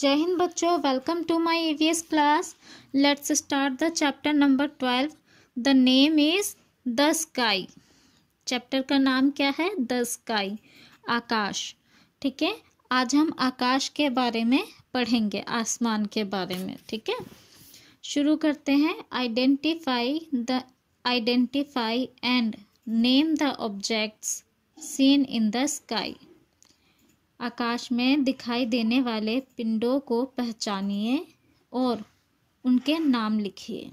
जय हिंद बच्चों welcome to my EVS class let's start the chapter number twelve the name is the sky chapter का नाम क्या है द स्काई आकाश ठीक है आज हम आकाश के बारे में पढ़ेंगे आसमान के बारे में ठीक है शुरू करते हैं identify the identify and name the objects seen in the sky आकाश में दिखाई देने वाले पिंडों को पहचानिए और उनके नाम लिखिए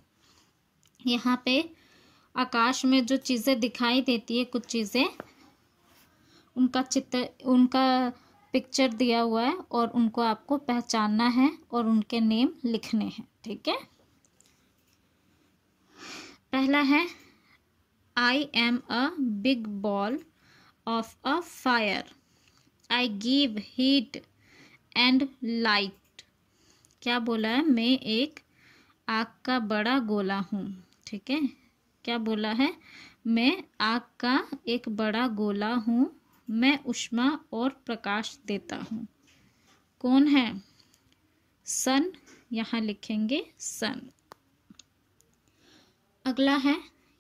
यहाँ पे आकाश में जो चीज़ें दिखाई देती है कुछ चीज़ें उनका चित्र उनका पिक्चर दिया हुआ है और उनको आपको पहचानना है और उनके नेम लिखने हैं ठीक है पहला है I am a big ball of a fire I give heat and light क्या बोला है मैं एक आग का बड़ा गोला हूँ ठीक है क्या बोला है मैं आग का एक बड़ा गोला हूँ मैं उष्मा और प्रकाश देता हूँ कौन है सन यहाँ लिखेंगे सन अगला है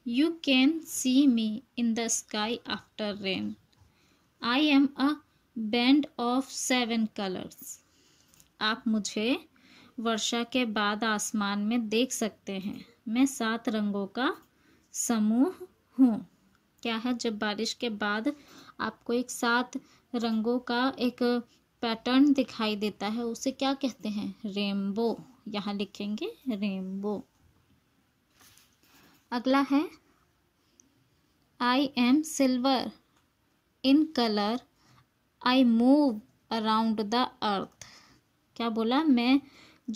you can see me in the sky after rain I am a band of seven colours आप मुझे वर्षा के बाद आसमान में देख सकते हैं मैं सात रंगों का समूह हूँ क्या है जब बारिश के बाद आपको एक सात रंगों का एक पैटर्न दिखाई देता है उसे क्या कहते हैं रेमबो यहाँ लिखेंगे रेमबो अगला है I am silver in colour I move around the earth क्या बोला मैं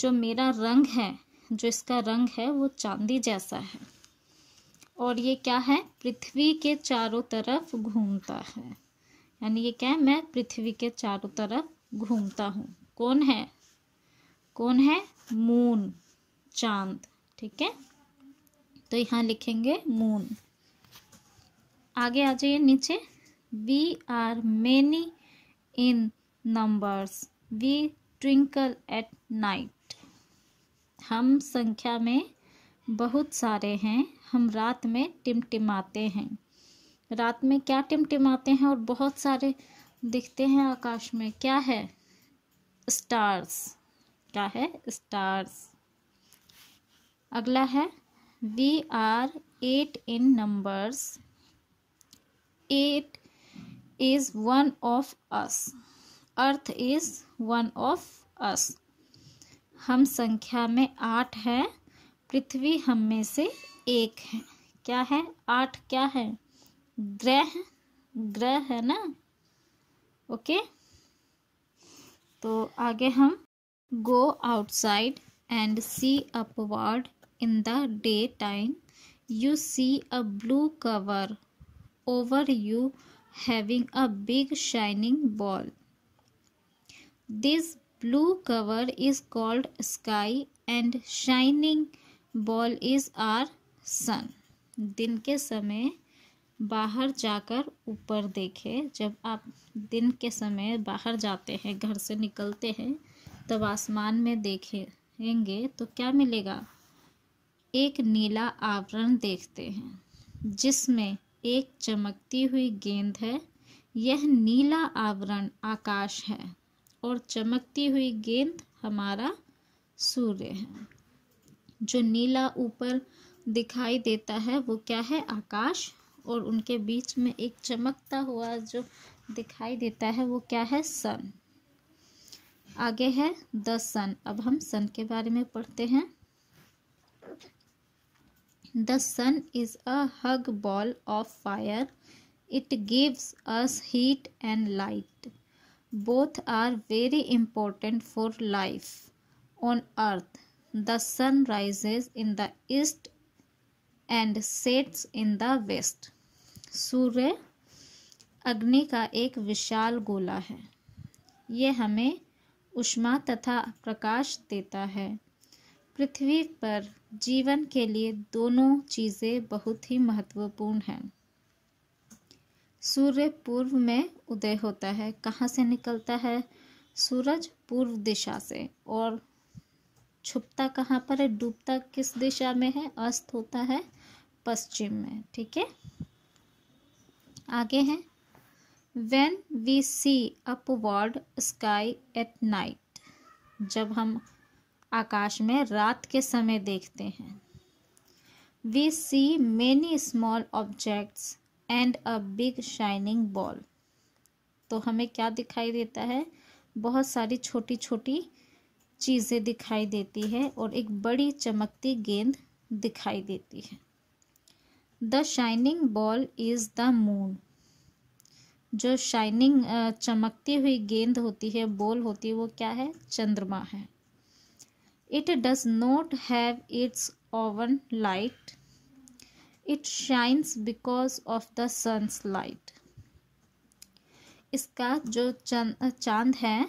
जो मेरा रंग है जो इसका रंग है वो चांदी जैसा है और ये क्या है पृथ्वी के चारों तरफ घूमता है यानी ये क्या है मैं पृथ्वी के चारों तरफ घूमता हूँ कौन है कौन है मून चांद ठीक है तो यहाँ लिखेंगे मून आगे आ जाइए नीचे we are many in numbers. We twinkle at night. हम संख्या में बहुत सारे हैं हम रात में टिमटिमाते हैं रात में क्या टिमटिमाते हैं और बहुत सारे दिखते हैं आकाश में क्या है स्टार्स क्या है स्टार्स अगला है we are eight in numbers eight is one of us earth is one of us हम संख्या में आठ है पृथ्वी हम में से एक है क्या है आठ क्या है ग्रह ग्रह है ना ओके तो आगे हम go outside and see upward in the day time you see a blue cover over you having a big shining ball. This blue cover is called sky and shining ball is our sun. din ke samay बाहर जाकर ऊपर देखें जब आप दिन के समय बाहर जाते हैं घर से निकलते हैं तब आसमान में देखेंगे तो क्या मिलेगा एक नीला आवरण देखते हैं जिसमें एक चमकती हुई गेंद है यह नीला आवरण आकाश है और चमकती हुई गेंद हमारा सूर्य है जो नीला ऊपर दिखाई देता है वो क्या है आकाश और उनके बीच में एक चमकता हुआ जो दिखाई देता है वो क्या है सन आगे है द सन अब हम सन के बारे में पढ़ते हैं the sun is a huge ball of fire it gives us heat and light both are very important for life on earth the sun rises in the east and sets in the west सूर्य अग्नि का एक विशाल गोला है यह हमें उष्मा तथा प्रकाश देता है पृथ्वी पर जीवन के लिए दोनों चीज़ें बहुत ही महत्वपूर्ण हैं सूर्य पूर्व में उदय होता है कहाँ से निकलता है सूरज पूर्व दिशा से और छुपता कहाँ पर है डूबता किस दिशा में है अस्त होता है पश्चिम में ठीक है आगे हैं when we see upward sky at night जब हम आकाश में रात के समय देखते हैं we see many small objects and a big shining ball तो हमें क्या दिखाई देता है बहुत सारी छोटी छोटी चीज़ें दिखाई देती है और एक बड़ी चमकती गेंद दिखाई देती है the shining ball is the moon जो शाइनिंग चमकती हुई गेंद होती है बॉल होती है वो क्या है चंद्रमा है It does not have its own light. It shines because of the sun's light. इसका जो चांद है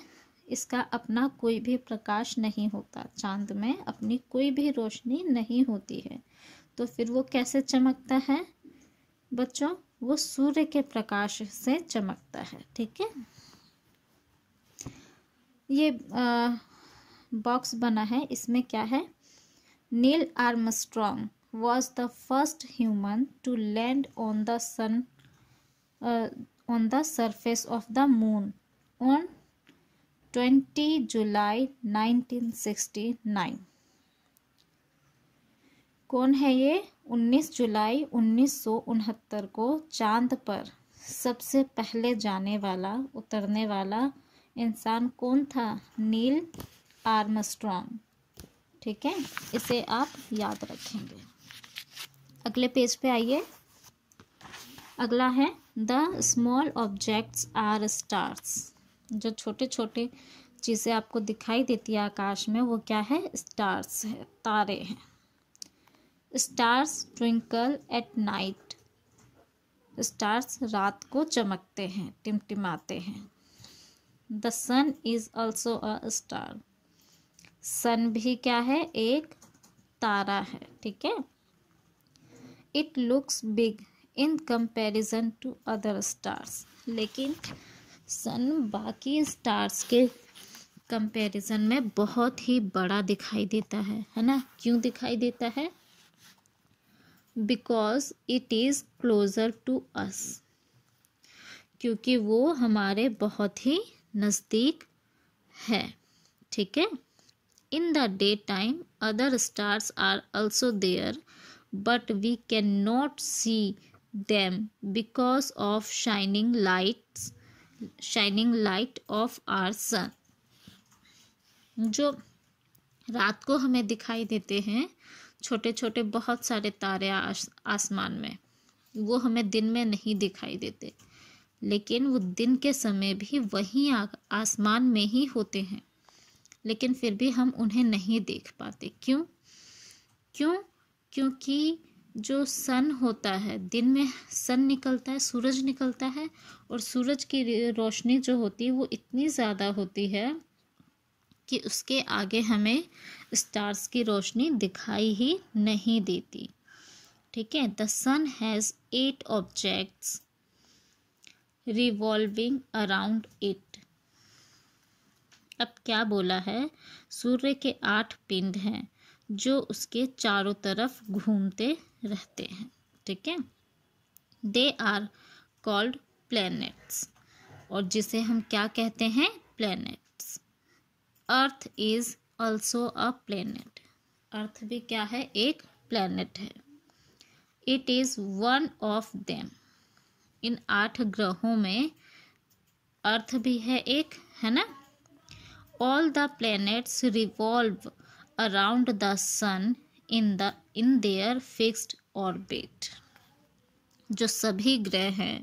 इसका अपना कोई भी प्रकाश नहीं होता चांद में अपनी कोई भी रोशनी नहीं होती है तो फिर वो कैसे चमकता है बच्चों वो सूर्य के प्रकाश से चमकता है ठीक है ये आ, बॉक्स बना है इसमें क्या है Neil Armstrong was the first human to land on the sun on the surface of the moon on twenty July nineteen sixty nine कौन है ये उन्नीस जुलाई उन्नीस सौ उनहत्तर को चांद पर सबसे पहले जाने वाला उतरने वाला इंसान कौन था नील आर्मस्ट्रॉन्ग ठीक है इसे आप याद रखेंगे अगले पेज पे आइए अगला है the small objects are stars जो छोटे छोटे चीज़ें आपको दिखाई देती है आकाश में वो क्या है स्टार्स है तारे हैं stars twinkle at night stars रात को चमकते हैं टिमटिमाते हैं the sun is also a star sun भी क्या है एक तारा है ठीक है it looks big in comparison to other stars लेकिन सन बाकी स्टार्स के कंपेरिजन में बहुत ही बड़ा दिखाई देता है है ना क्यों दिखाई देता है because it is closer to us क्योंकि वो हमारे बहुत ही नज़दीक है ठीक है In the daytime, other stars are also there, but we cannot see them because of shining lights shining light of our sun jo raat ko hame dikhai dete hain छोटे छोटे बहुत सारे तारे आस, आसमान में वो हमें दिन में नहीं दिखाई देते लेकिन वो दिन के समय भी वहीं आसमान में ही होते हैं लेकिन फिर भी हम उन्हें नहीं देख पाते क्यों क्यों क्योंकि जो सन होता है दिन में सन निकलता है सूरज निकलता है और सूरज की रोशनी जो होती है वो इतनी ज़्यादा होती है कि उसके आगे हमें स्टार्स की रोशनी दिखाई ही नहीं देती ठीक है the sun has eight objects revolving around it अब क्या बोला है सूर्य के आठ पिंड हैं जो उसके चारों तरफ घूमते रहते हैं ठीक है दे आर कॉल्ड प्लैनेट्स और जिसे हम क्या कहते हैं planets earth is also a planet earth भी क्या है एक प्लैनेट है it is one of them in आठ ग्रहों में अर्थ भी है एक है ना all the planets revolve around the sun in the in their fixed orbit जो सभी ग्रह हैं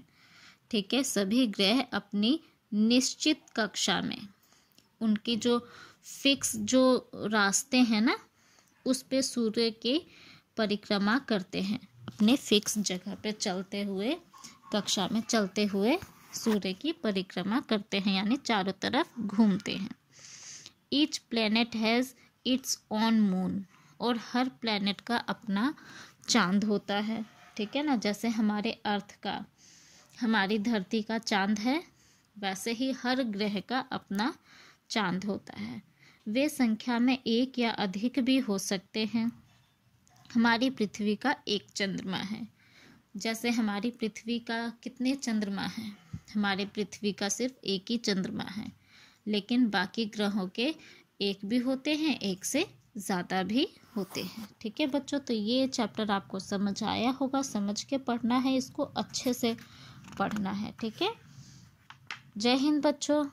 ठीक है सभी ग्रह अपनी निश्चित कक्षा में उनकी जो फिक्स जो रास्ते हैं ना उस पे सूर्य की परिक्रमा करते हैं अपने फिक्स जगह पे चलते हुए कक्षा में चलते हुए सूर्य की परिक्रमा करते हैं यानी चारों तरफ घूमते हैं each planet has its own moon और हर प्लेनेट का अपना चांद होता है ठीक है ना जैसे हमारे अर्थ का हमारी धरती का चांद है वैसे ही हर ग्रह का अपना चांद होता है वे संख्या में एक या अधिक भी हो सकते हैं हमारी पृथ्वी का एक चंद्रमा है जैसे हमारी पृथ्वी का कितने चंद्रमा है हमारे पृथ्वी का सिर्फ एक ही चंद्रमा है लेकिन बाकी ग्रहों के एक भी होते हैं एक से ज़्यादा भी होते हैं ठीक है बच्चों तो ये चैप्टर आपको समझ आया होगा समझ के पढ़ना है इसको अच्छे से पढ़ना है ठीक है जय हिंद बच्चों